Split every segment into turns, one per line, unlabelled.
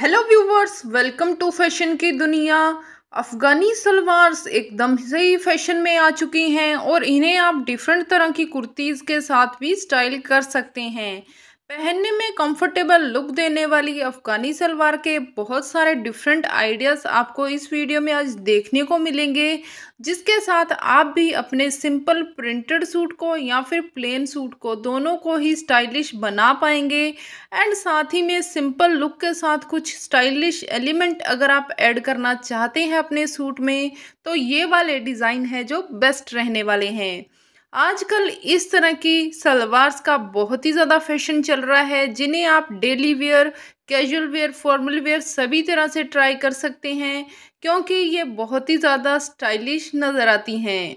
hello viewers welcome to fashion की दुनिया अफ़गानी सलवार एकदम से ही फैशन में आ चुकी हैं और इन्हें आप डिफरेंट तरह की कुर्तीज़ के साथ भी स्टाइल कर सकते हैं पहनने में कंफर्टेबल लुक देने वाली अफ़गानी सलवार के बहुत सारे डिफरेंट आइडियाज़ आपको इस वीडियो में आज देखने को मिलेंगे जिसके साथ आप भी अपने सिंपल प्रिंटेड सूट को या फिर प्लेन सूट को दोनों को ही स्टाइलिश बना पाएंगे एंड साथ ही में सिंपल लुक के साथ कुछ स्टाइलिश एलिमेंट अगर आप ऐड करना चाहते हैं अपने सूट में तो ये वाले डिज़ाइन है जो बेस्ट रहने वाले हैं आजकल इस तरह की सलवार्स का बहुत ही ज़्यादा फैशन चल रहा है जिन्हें आप daily wear casual wear formal wear सभी तरह से ट्राई कर सकते हैं क्योंकि ये बहुत ही ज़्यादा स्टाइलिश नज़र आती हैं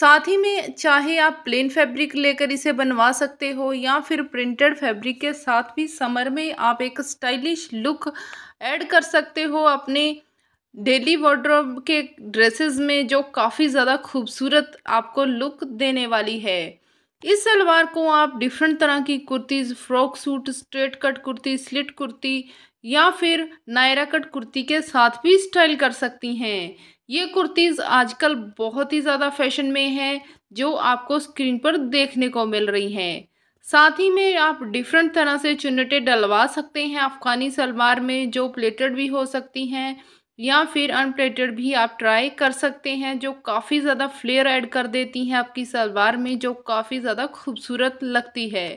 साथ ही में चाहे आप प्लेन फैब्रिक लेकर इसे बनवा सकते हो या फिर प्रिंटेड फैब्रिक के साथ भी समर में आप एक स्टाइलिश लुक ऐड कर सकते हो अपने डेली वार्ड्रोब के ड्रेसेस में जो काफ़ी ज़्यादा खूबसूरत आपको लुक देने वाली है इस सलवार को आप डिफरेंट तरह की kurtis frock suit straight cut kurti slit kurti या फिर नायरा कट कुर्ती के साथ भी स्टाइल कर सकती हैं ये कुर्तीज़ आजकल बहुत ही ज़्यादा फैशन में है जो आपको स्क्रीन पर देखने को मिल रही हैं साथ ही में आप डिफरेंट तरह से चुनटे डलवा सकते हैं अफ़गानी सलवार में जो प्लेटेड भी हो सकती हैं या फिर अनप्लेटेड भी आप ट्राई कर सकते हैं जो काफ़ी ज़्यादा फ्लेयर ऐड कर देती हैं आपकी सलवार में जो काफ़ी ज़्यादा खूबसूरत लगती है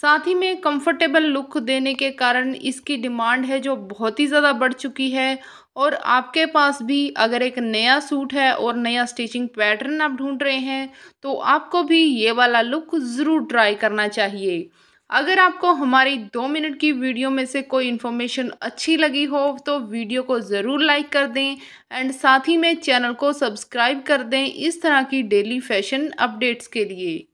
साथ ही में कंफर्टेबल लुक देने के कारण इसकी डिमांड है जो बहुत ही ज़्यादा बढ़ चुकी है और आपके पास भी अगर एक नया सूट है और नया स्टिचिंग पैटर्न आप ढूंढ रहे हैं तो आपको भी ये वाला लुक ज़रूर ट्राई करना चाहिए अगर आपको हमारी दो मिनट की वीडियो में से कोई इन्फॉर्मेशन अच्छी लगी हो तो वीडियो को ज़रूर लाइक कर दें एंड साथ ही में चैनल को सब्सक्राइब कर दें इस तरह की डेली फैशन अपडेट्स के लिए